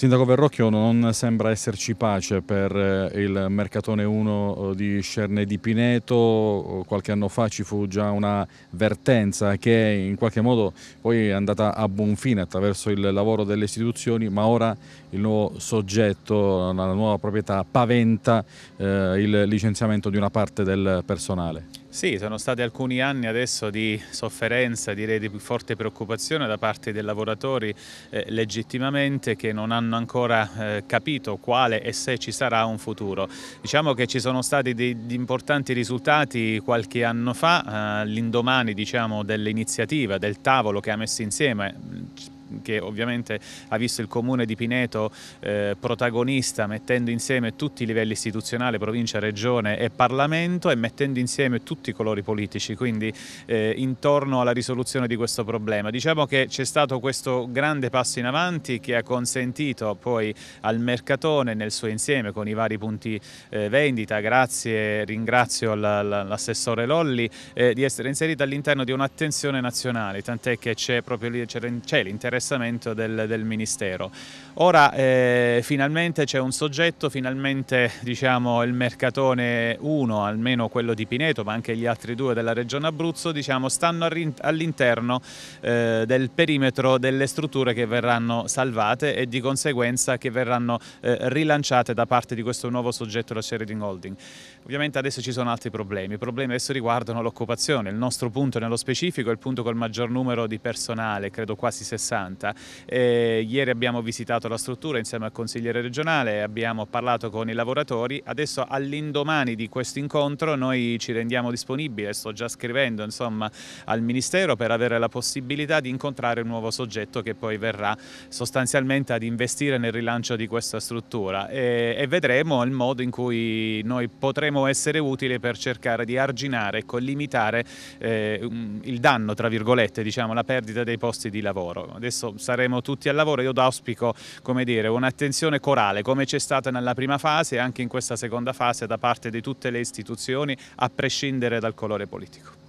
Sindaco Verrocchio, non sembra esserci pace per eh, il Mercatone 1 eh, di Scerne di Pineto, eh, qualche anno fa ci fu già una vertenza che in qualche modo poi è andata a buon fine attraverso il lavoro delle istituzioni, ma ora il nuovo soggetto, la nuova proprietà paventa il licenziamento di una parte del personale. Sì, sono stati alcuni anni adesso di sofferenza, direi di forte preoccupazione da parte dei lavoratori eh, legittimamente che non hanno ancora eh, capito quale e se ci sarà un futuro. Diciamo che ci sono stati degli importanti risultati qualche anno fa, eh, l'indomani diciamo, dell'iniziativa, del tavolo che ha messo insieme che ovviamente ha visto il comune di Pineto eh, protagonista mettendo insieme tutti i livelli istituzionali, provincia, regione e Parlamento e mettendo insieme tutti i colori politici, quindi eh, intorno alla risoluzione di questo problema. Diciamo che c'è stato questo grande passo in avanti che ha consentito poi al mercatone nel suo insieme con i vari punti eh, vendita, grazie, ringrazio l'assessore Lolli, eh, di essere inserito all'interno di un'attenzione nazionale, tant'è che c'è l'interesse interessamento del, del Ministero. Ora eh, finalmente c'è un soggetto, finalmente diciamo, il Mercatone 1, almeno quello di Pineto, ma anche gli altri due della Regione Abruzzo, diciamo, stanno all'interno eh, del perimetro delle strutture che verranno salvate e di conseguenza che verranno eh, rilanciate da parte di questo nuovo soggetto, la Sheridan Holding. Ovviamente adesso ci sono altri problemi, i problemi adesso riguardano l'occupazione, il nostro punto nello specifico è il punto col maggior numero di personale, credo quasi 60 60. E eh, ieri abbiamo visitato la struttura insieme al consigliere regionale, abbiamo parlato con i lavoratori, adesso all'indomani di questo incontro noi ci rendiamo disponibili, sto già scrivendo insomma, al Ministero per avere la possibilità di incontrare un nuovo soggetto che poi verrà sostanzialmente ad investire nel rilancio di questa struttura e, e vedremo il modo in cui noi potremo essere utili per cercare di arginare e ecco, limitare eh, il danno, tra virgolette, diciamo, la perdita dei posti di lavoro. Adesso adesso saremo tutti al lavoro, io auspico un'attenzione corale come c'è stata nella prima fase e anche in questa seconda fase da parte di tutte le istituzioni a prescindere dal colore politico.